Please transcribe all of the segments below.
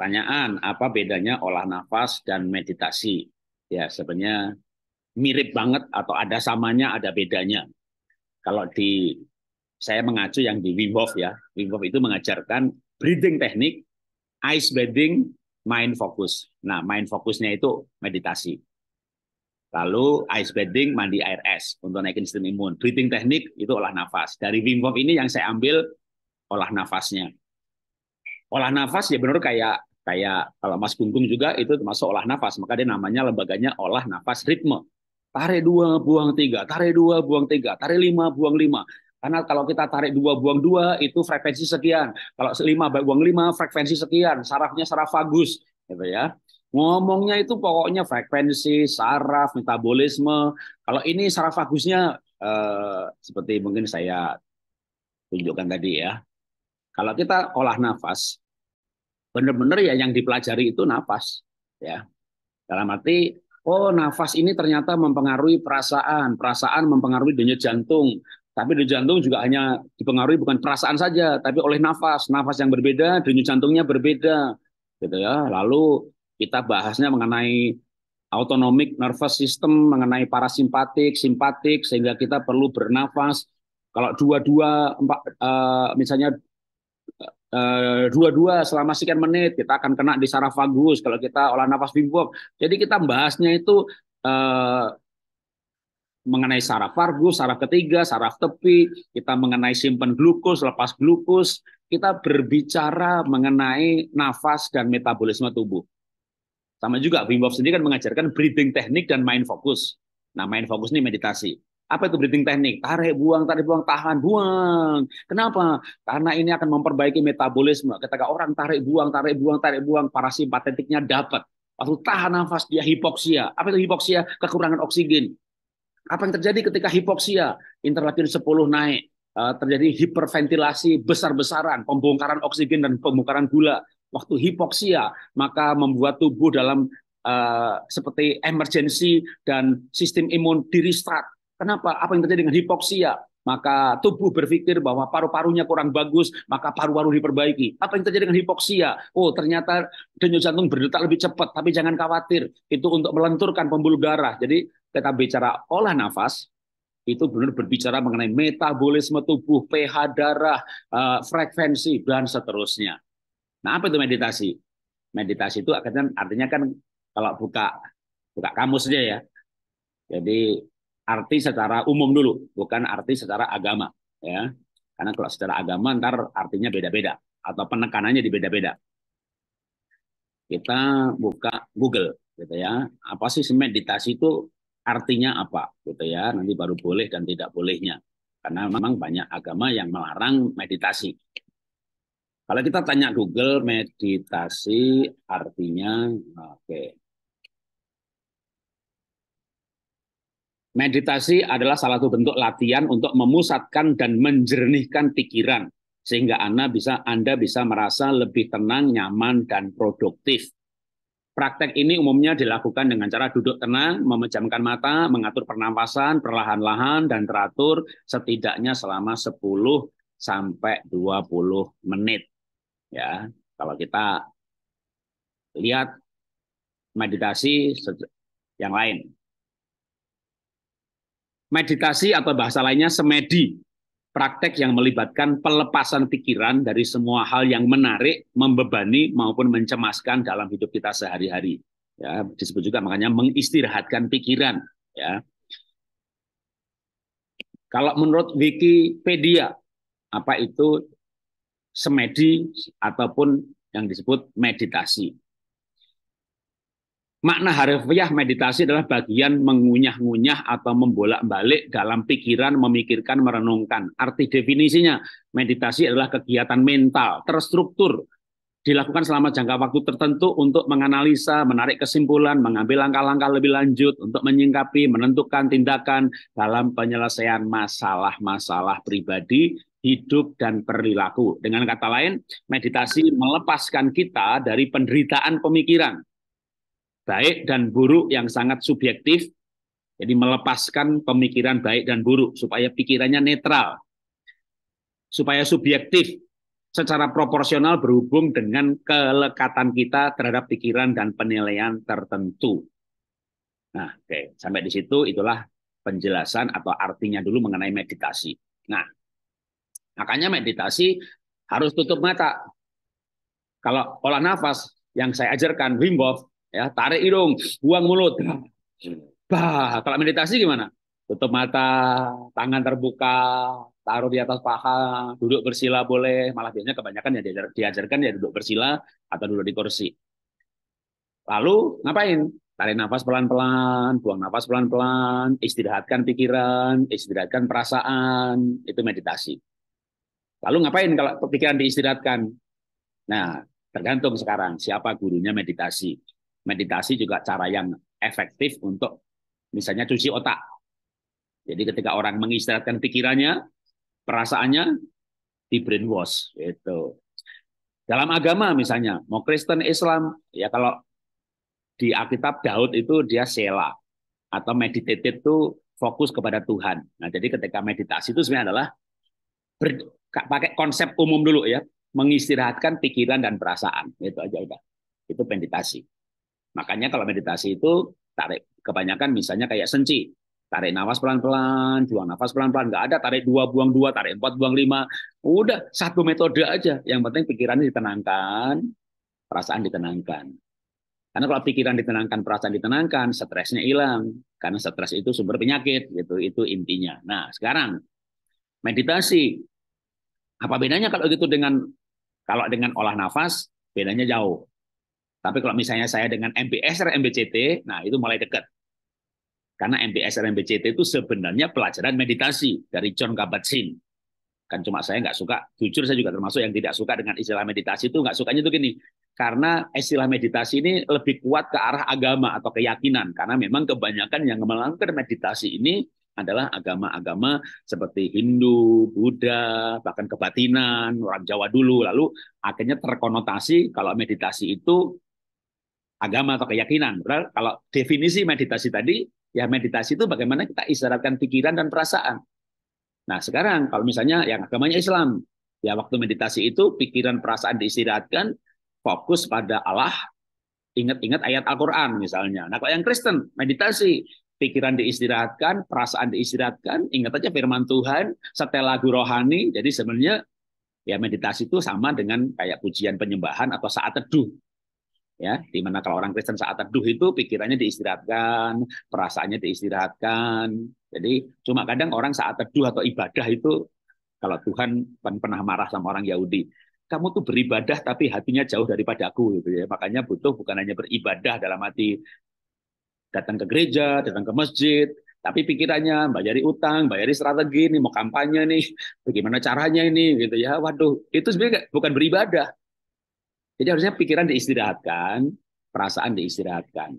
Pertanyaan, apa bedanya olah nafas dan meditasi? Ya, sebenarnya mirip banget atau ada samanya, ada bedanya. Kalau di saya mengacu yang di Wim Hof ya. Wim Hof itu mengajarkan breathing teknik, ice bathing, mind focus. Nah, mind fokusnya itu meditasi. Lalu ice bathing, mandi air es untuk naikin sistem imun. Breathing teknik itu olah nafas. Dari Wim Hof ini yang saya ambil olah nafasnya olah nafas ya benar kayak kayak kalau Mas Gunggung juga itu termasuk olah nafas, maka dia namanya lembaganya olah nafas ritme. Tarik dua, buang tiga, tarik dua, buang tiga, tarik lima, buang lima. Karena kalau kita tarik dua, buang dua itu frekuensi sekian. Kalau lima, buang lima, frekuensi sekian. Sarafnya saraf vagus, gitu ya. Ngomongnya itu pokoknya frekuensi, saraf, metabolisme. Kalau ini saraf vagusnya eh, seperti mungkin saya tunjukkan tadi ya. Kalau kita olah nafas, benar-benar ya yang dipelajari itu nafas ya dalam arti oh nafas ini ternyata mempengaruhi perasaan perasaan mempengaruhi denyut jantung tapi denyut jantung juga hanya dipengaruhi bukan perasaan saja tapi oleh nafas nafas yang berbeda denyut jantungnya berbeda gitu ya lalu kita bahasnya mengenai autonomic nervous system mengenai parasimpatik simpatik sehingga kita perlu bernafas kalau dua-dua empat eh, misalnya Eh, dua-dua uh, selama sekian menit kita akan kena di saraf vagus kalau kita olah nafas bimbok Jadi kita bahasnya itu uh, mengenai saraf vagus, saraf ketiga, saraf tepi, kita mengenai simpan glukus, lepas glukus, kita berbicara mengenai nafas dan metabolisme tubuh. Sama juga bimbok sendiri kan mengajarkan breathing teknik dan main fokus, Nah, main fokus ini meditasi. Apa itu breathing teknik? Tarik, buang, tarik, buang, tahan, buang. Kenapa? Karena ini akan memperbaiki metabolisme. Ketika orang tarik, buang, tarik, buang, tarik, buang, parasimpatetiknya dapat. Waktu tahan nafas, dia hipoksia. Apa itu hipoksia? Kekurangan oksigen. Apa yang terjadi ketika hipoksia? Interleukin 10 naik. Eh, terjadi hiperventilasi besar-besaran, pembongkaran oksigen dan pembongkaran gula. Waktu hipoksia, maka membuat tubuh dalam Uh, seperti emergency dan sistem imun di restart Kenapa? Apa yang terjadi dengan hipoksia? Maka tubuh berpikir bahwa paru-parunya kurang bagus, maka paru-paru diperbaiki. Apa yang terjadi dengan hipoksia? Oh, ternyata denyut jantung berdetak lebih cepat, tapi jangan khawatir. Itu untuk melenturkan pembuluh darah. Jadi kita bicara olah nafas, itu benar berbicara mengenai metabolisme tubuh, pH darah, eh, frekuensi, dan seterusnya. Nah, apa itu meditasi? Meditasi itu artinya kan kalau buka buka kamusnya ya. Jadi arti secara umum dulu, bukan arti secara agama, ya. Karena kalau secara agama ntar artinya beda-beda atau penekanannya di beda-beda. Kita buka Google, gitu ya. Apa sih meditasi itu artinya apa, gitu ya. Nanti baru boleh dan tidak bolehnya. Karena memang banyak agama yang melarang meditasi. Kalau kita tanya Google meditasi artinya, oke, okay. Meditasi adalah salah satu bentuk latihan untuk memusatkan dan menjernihkan pikiran sehingga Anda bisa Anda bisa merasa lebih tenang, nyaman dan produktif. Praktek ini umumnya dilakukan dengan cara duduk tenang, memejamkan mata, mengatur pernapasan perlahan-lahan dan teratur setidaknya selama 10 sampai 20 menit. Ya, kalau kita lihat meditasi yang lain meditasi atau bahasa lainnya semedi, praktek yang melibatkan pelepasan pikiran dari semua hal yang menarik, membebani maupun mencemaskan dalam hidup kita sehari-hari. Ya, disebut juga makanya mengistirahatkan pikiran, ya. Kalau menurut Wikipedia, apa itu semedi ataupun yang disebut meditasi? Makna harfiah meditasi adalah bagian mengunyah-ngunyah atau membolak-balik dalam pikiran, memikirkan, merenungkan. Arti definisinya, meditasi adalah kegiatan mental, terstruktur, dilakukan selama jangka waktu tertentu untuk menganalisa, menarik kesimpulan, mengambil langkah-langkah lebih lanjut untuk menyingkapi, menentukan tindakan dalam penyelesaian masalah-masalah pribadi, hidup, dan perilaku. Dengan kata lain, meditasi melepaskan kita dari penderitaan pemikiran, baik dan buruk yang sangat subjektif. Jadi melepaskan pemikiran baik dan buruk supaya pikirannya netral. Supaya subjektif secara proporsional berhubung dengan kelekatan kita terhadap pikiran dan penilaian tertentu. Nah, oke, okay. sampai di situ itulah penjelasan atau artinya dulu mengenai meditasi. Nah, makanya meditasi harus tutup mata. Kalau olah nafas yang saya ajarkan Wim Hof Ya, tarik hidung, buang mulut. Bah, kalau meditasi gimana? Tutup mata, tangan terbuka, taruh di atas paha, duduk bersila boleh. Malah biasanya kebanyakan ya diajarkan ya duduk bersila atau duduk di kursi. Lalu ngapain? Tarik nafas pelan-pelan, buang nafas pelan-pelan, istirahatkan pikiran, istirahatkan perasaan, itu meditasi. Lalu ngapain kalau pikiran diistirahatkan? Nah, tergantung sekarang siapa gurunya meditasi meditasi juga cara yang efektif untuk misalnya cuci otak. Jadi ketika orang mengistirahatkan pikirannya, perasaannya di brainwash itu. Dalam agama misalnya, mau Kristen, Islam, ya kalau di Alkitab Daud itu dia sela atau meditated itu fokus kepada Tuhan. Nah, jadi ketika meditasi itu sebenarnya adalah ber, pakai konsep umum dulu ya, mengistirahatkan pikiran dan perasaan. Itu aja udah. Itu meditasi. Makanya kalau meditasi itu tarik kebanyakan misalnya kayak senci, tarik nafas pelan-pelan, buang nafas pelan-pelan, nggak ada tarik dua buang dua, tarik empat buang lima, udah satu metode aja. Yang penting pikirannya ditenangkan, perasaan ditenangkan. Karena kalau pikiran ditenangkan, perasaan ditenangkan, stresnya hilang. Karena stres itu sumber penyakit, gitu itu intinya. Nah sekarang meditasi apa bedanya kalau gitu dengan kalau dengan olah nafas bedanya jauh tapi kalau misalnya saya dengan MBSR MBCT, nah itu mulai dekat. Karena MBSR MBCT itu sebenarnya pelajaran meditasi dari John Kabat-Zinn. Kan cuma saya nggak suka, jujur saya juga termasuk yang tidak suka dengan istilah meditasi itu nggak sukanya itu gini. Karena istilah meditasi ini lebih kuat ke arah agama atau keyakinan. Karena memang kebanyakan yang melanggar meditasi ini adalah agama-agama seperti Hindu, Buddha, bahkan kebatinan, orang Jawa dulu. Lalu akhirnya terkonotasi kalau meditasi itu agama atau keyakinan. Padahal kalau definisi meditasi tadi, ya meditasi itu bagaimana kita istirahatkan pikiran dan perasaan. Nah sekarang kalau misalnya yang agamanya Islam, ya waktu meditasi itu pikiran perasaan diistirahatkan, fokus pada Allah, ingat-ingat ayat Al-Quran misalnya. Nah kalau yang Kristen, meditasi, pikiran diistirahatkan, perasaan diistirahatkan, ingat aja firman Tuhan, setel lagu rohani. Jadi sebenarnya ya meditasi itu sama dengan kayak pujian penyembahan atau saat teduh ya dimana kalau orang Kristen saat teduh itu pikirannya diistirahatkan perasaannya diistirahatkan jadi cuma kadang orang saat teduh atau ibadah itu kalau Tuhan pernah marah sama orang Yahudi kamu tuh beribadah tapi hatinya jauh daripada aku gitu ya makanya butuh bukan hanya beribadah dalam hati datang ke gereja datang ke masjid tapi pikirannya bayari utang, bayari strategi ini mau kampanye nih, bagaimana caranya ini gitu ya. Waduh, itu sebenarnya bukan beribadah, jadi harusnya pikiran diistirahatkan, perasaan diistirahatkan.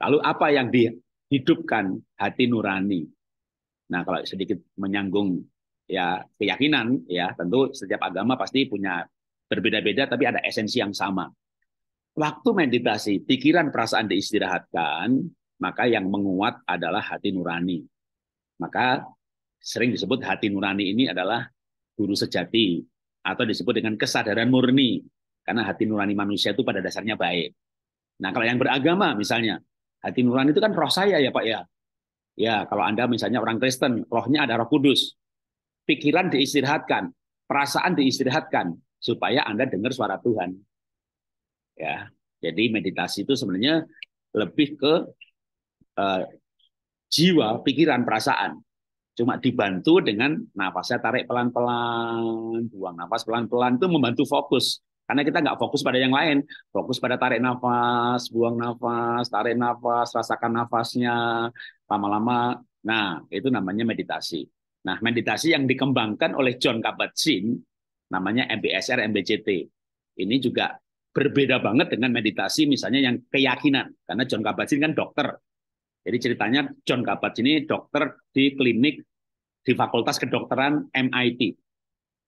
Lalu apa yang dihidupkan hati nurani? Nah, kalau sedikit menyanggung ya keyakinan ya, tentu setiap agama pasti punya berbeda-beda tapi ada esensi yang sama. Waktu meditasi, pikiran perasaan diistirahatkan, maka yang menguat adalah hati nurani. Maka sering disebut hati nurani ini adalah guru sejati atau disebut dengan kesadaran murni. Karena hati nurani manusia itu pada dasarnya baik. Nah, kalau yang beragama misalnya, hati nurani itu kan roh saya ya, Pak ya. Ya, kalau Anda misalnya orang Kristen, rohnya ada roh kudus. Pikiran diistirahatkan, perasaan diistirahatkan, supaya Anda dengar suara Tuhan. Ya, jadi meditasi itu sebenarnya lebih ke uh, jiwa, pikiran, perasaan. Cuma dibantu dengan nafasnya tarik pelan-pelan, buang nafas pelan-pelan itu membantu fokus. Karena kita nggak fokus pada yang lain, fokus pada tarik nafas, buang nafas, tarik nafas, rasakan nafasnya lama-lama. Nah, itu namanya meditasi. Nah, meditasi yang dikembangkan oleh John Kabat-Zinn namanya MBSR MBCT. Ini juga berbeda banget dengan meditasi misalnya yang keyakinan karena John Kabat-Zinn kan dokter. Jadi ceritanya John Kabat-Zinn ini dokter di klinik di Fakultas Kedokteran MIT.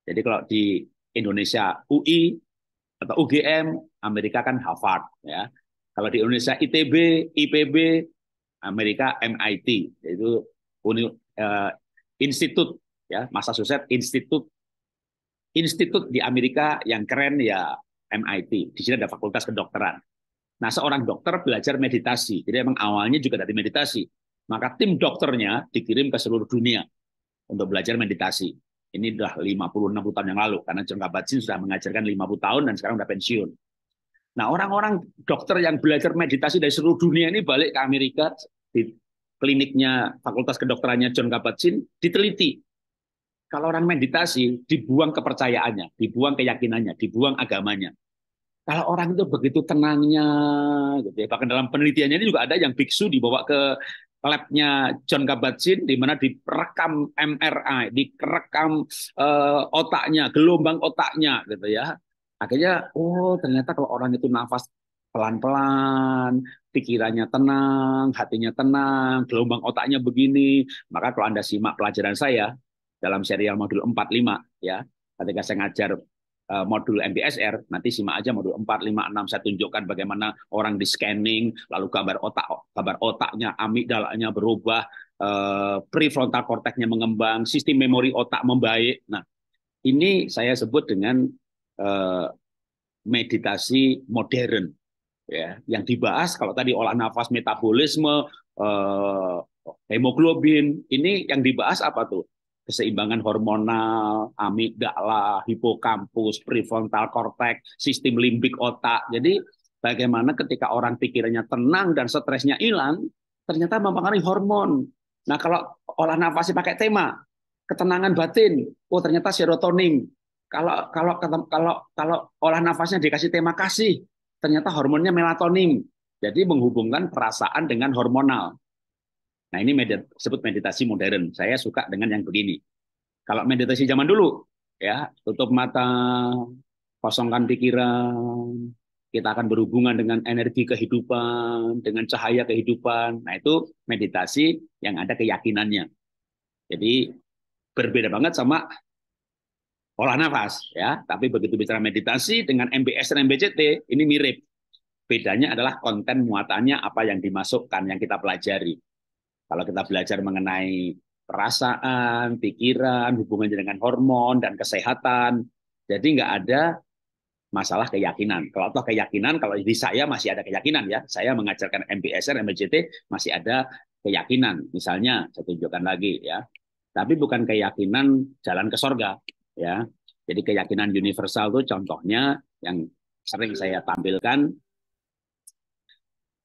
Jadi kalau di Indonesia UI, atau UGM, Amerika kan Harvard ya. Kalau di Indonesia ITB, IPB, Amerika MIT, yaitu Uni, uh, eh, institut ya, Massachusetts Institut institut di Amerika yang keren ya MIT. Di sini ada fakultas kedokteran. Nah, seorang dokter belajar meditasi. Jadi emang awalnya juga dari meditasi. Maka tim dokternya dikirim ke seluruh dunia untuk belajar meditasi. Ini sudah 50-60 tahun yang lalu, karena John Kabat-Zinn sudah mengajarkan 50 tahun dan sekarang sudah pensiun. Nah, orang-orang dokter yang belajar meditasi dari seluruh dunia ini balik ke Amerika di kliniknya Fakultas Kedokterannya John Kabat-Zinn diteliti. Kalau orang meditasi dibuang kepercayaannya, dibuang keyakinannya, dibuang agamanya. Kalau orang itu begitu tenangnya, gitu ya. bahkan dalam penelitiannya ini juga ada yang biksu dibawa ke labnya John Kabat-Zinn di mana direkam MRI, direkam uh, eh, otaknya, gelombang otaknya gitu ya. Akhirnya oh ternyata kalau orang itu nafas pelan-pelan, pikirannya tenang, hatinya tenang, gelombang otaknya begini. Maka kalau Anda simak pelajaran saya dalam serial modul 45 ya, ketika saya ngajar Eh, modul MBSR, nanti simak aja modul 4, 5, 6, saya tunjukkan bagaimana orang di scanning, lalu gambar otak, gambar otaknya, amigdalanya berubah, eh, prefrontal korteknya mengembang, sistem memori otak membaik. Nah, ini saya sebut dengan eh, meditasi modern ya yang dibahas kalau tadi olah nafas metabolisme hemoglobin ini yang dibahas apa tuh keseimbangan hormonal, amigdala, hipokampus, prefrontal cortex, sistem limbik otak. Jadi bagaimana ketika orang pikirannya tenang dan stresnya hilang, ternyata mempengaruhi hormon. Nah kalau olah nafasnya pakai tema ketenangan batin, oh ternyata serotonin. Kalau kalau kalau kalau olah nafasnya dikasih tema kasih, ternyata hormonnya melatonin. Jadi menghubungkan perasaan dengan hormonal. Nah ini medit sebut meditasi modern. Saya suka dengan yang begini. Kalau meditasi zaman dulu, ya tutup mata, kosongkan pikiran, kita akan berhubungan dengan energi kehidupan, dengan cahaya kehidupan. Nah itu meditasi yang ada keyakinannya. Jadi berbeda banget sama olah nafas ya tapi begitu bicara meditasi dengan MBS dan MBCT ini mirip bedanya adalah konten muatannya apa yang dimasukkan yang kita pelajari kalau kita belajar mengenai perasaan, pikiran, hubungan dengan hormon dan kesehatan, jadi nggak ada masalah keyakinan. Kalau toh keyakinan, kalau di saya masih ada keyakinan ya. Saya mengajarkan MBSR, MBJT masih ada keyakinan. Misalnya saya tunjukkan lagi ya. Tapi bukan keyakinan jalan ke sorga ya. Jadi keyakinan universal tuh, contohnya yang sering saya tampilkan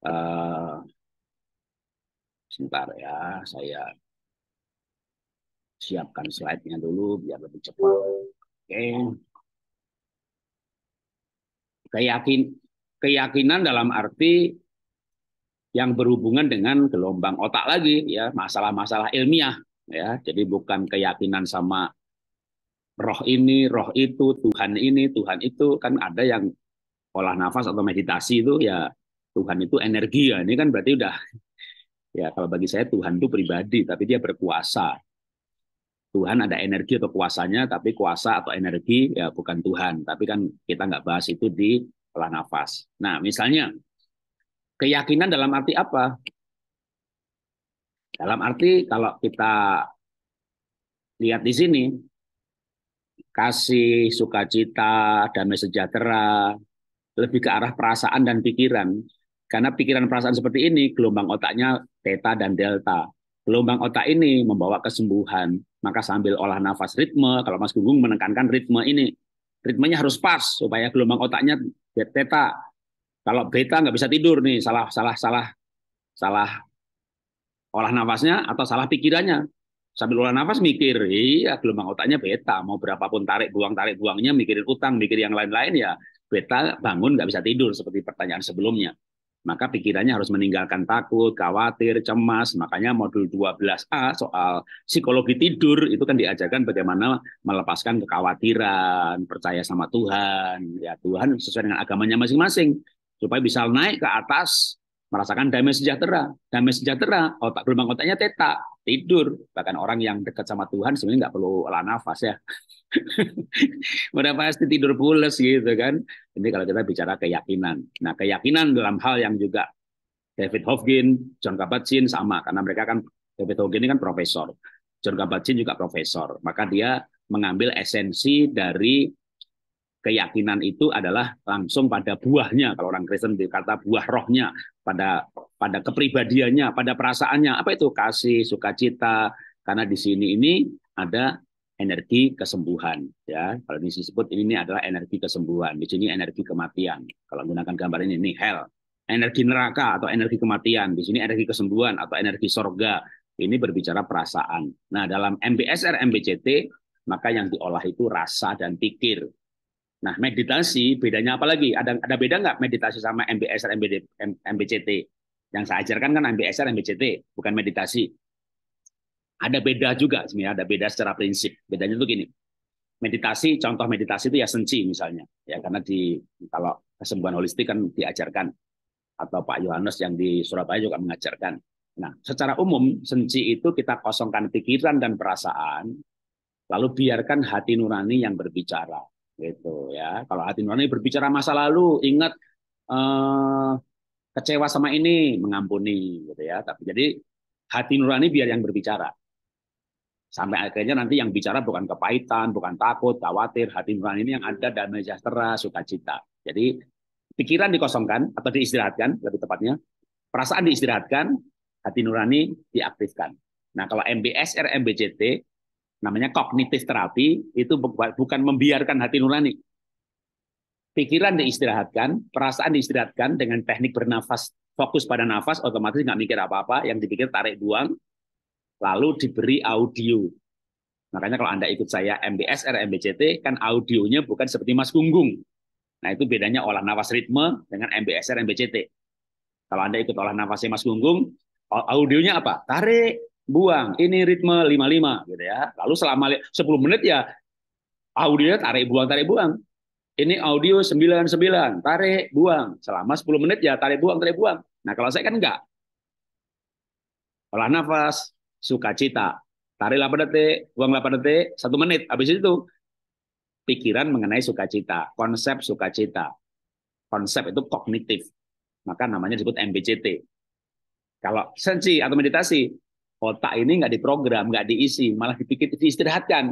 eh, Sebentar ya, saya siapkan slide-nya dulu biar lebih cepat. Oke. keyakinan dalam arti yang berhubungan dengan gelombang otak lagi ya, masalah-masalah ilmiah ya. Jadi bukan keyakinan sama roh ini, roh itu, Tuhan ini, Tuhan itu kan ada yang olah nafas atau meditasi itu ya Tuhan itu energi ya. Ini kan berarti udah Ya, kalau bagi saya Tuhan itu pribadi, tapi dia berkuasa. Tuhan ada energi atau kuasanya, tapi kuasa atau energi ya bukan Tuhan. Tapi kan kita nggak bahas itu di pelan nafas. Nah, misalnya keyakinan dalam arti apa? Dalam arti kalau kita lihat di sini, kasih, sukacita, damai sejahtera, lebih ke arah perasaan dan pikiran. Karena pikiran perasaan seperti ini, gelombang otaknya theta dan delta. Gelombang otak ini membawa kesembuhan. Maka sambil olah nafas ritme, kalau Mas Gunggung menekankan ritme ini, ritmenya harus pas supaya gelombang otaknya theta. Kalau beta nggak bisa tidur nih, salah salah salah salah olah nafasnya atau salah pikirannya. Sambil olah nafas mikir, iya gelombang otaknya beta, mau berapapun tarik buang tarik buangnya, mikirin utang, mikir yang lain-lain ya beta bangun nggak bisa tidur seperti pertanyaan sebelumnya maka pikirannya harus meninggalkan takut, khawatir, cemas. Makanya modul 12A soal psikologi tidur itu kan diajarkan bagaimana melepaskan kekhawatiran, percaya sama Tuhan, ya Tuhan sesuai dengan agamanya masing-masing supaya bisa naik ke atas merasakan damai sejahtera. Damai sejahtera, otak gelombang otaknya tetap tidur. Bahkan orang yang dekat sama Tuhan sebenarnya nggak perlu olah nafas ya. Mereka pasti tidur pules gitu kan. Ini kalau kita bicara keyakinan. Nah keyakinan dalam hal yang juga David Hofgen, John Kabat-Zinn sama. Karena mereka kan, David Hofgen ini kan profesor. John Kabat-Zinn juga profesor. Maka dia mengambil esensi dari keyakinan itu adalah langsung pada buahnya kalau orang Kristen berkata buah rohnya pada pada kepribadiannya pada perasaannya apa itu kasih sukacita karena di sini ini ada energi kesembuhan ya kalau ini disebut ini adalah energi kesembuhan di sini energi kematian kalau menggunakan gambar ini ini hell energi neraka atau energi kematian di sini energi kesembuhan atau energi sorga ini berbicara perasaan nah dalam MBSR MBCT maka yang diolah itu rasa dan pikir Nah, meditasi bedanya apa lagi? Ada ada beda nggak meditasi sama MBSR, MBD, MBCT? Yang saya ajarkan kan MBSR, MBCT, bukan meditasi. Ada beda juga sebenarnya, ada beda secara prinsip. Bedanya itu gini. Meditasi, contoh meditasi itu ya senci misalnya. Ya karena di kalau kesembuhan holistik kan diajarkan atau Pak Yohanes yang di Surabaya juga mengajarkan. Nah, secara umum senci itu kita kosongkan pikiran dan perasaan, lalu biarkan hati nurani yang berbicara gitu ya kalau hati nurani berbicara masa lalu ingat eh, kecewa sama ini mengampuni gitu ya tapi jadi hati nurani biar yang berbicara sampai akhirnya nanti yang bicara bukan kepahitan bukan takut khawatir hati nurani ini yang ada damai sejahtera sukacita jadi pikiran dikosongkan atau diistirahatkan lebih tepatnya perasaan diistirahatkan hati nurani diaktifkan nah kalau MBSR MBCT namanya kognitif terapi itu bukan membiarkan hati nurani. Pikiran diistirahatkan, perasaan diistirahatkan dengan teknik bernafas, fokus pada nafas, otomatis nggak mikir apa-apa, yang dipikir tarik buang, lalu diberi audio. Makanya kalau Anda ikut saya MBSR MBCT kan audionya bukan seperti Mas Gunggung. Nah itu bedanya olah nafas ritme dengan MBSR MBCT Kalau Anda ikut olah nafasnya Mas Gunggung, audionya apa? Tarik, buang. Ini ritme 55 gitu ya. Lalu selama 10 menit ya audio tarik buang tarik buang. Ini audio 99, tarik buang. Selama 10 menit ya tarik buang tarik buang. Nah, kalau saya kan enggak. Olah nafas, sukacita. Tarik 8 detik, buang 8 detik, 1 menit. Habis itu pikiran mengenai sukacita, konsep sukacita. Konsep itu kognitif. Maka namanya disebut MBCT. Kalau sensi atau meditasi, otak ini nggak diprogram, nggak diisi, malah dipikir diistirahatkan.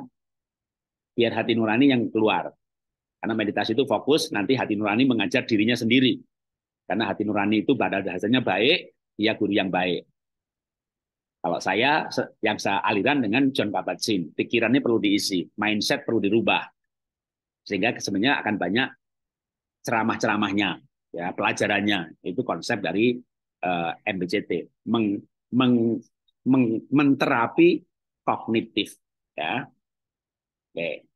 Biar hati nurani yang keluar. Karena meditasi itu fokus, nanti hati nurani mengajar dirinya sendiri. Karena hati nurani itu pada dasarnya baik, dia guru yang baik. Kalau saya yang saya aliran dengan John Kabat-Zinn, pikirannya perlu diisi, mindset perlu dirubah. Sehingga sebenarnya akan banyak ceramah-ceramahnya, ya pelajarannya. Itu konsep dari uh, eh, MBCT, meng, meng menterapi kognitif ya. Oke.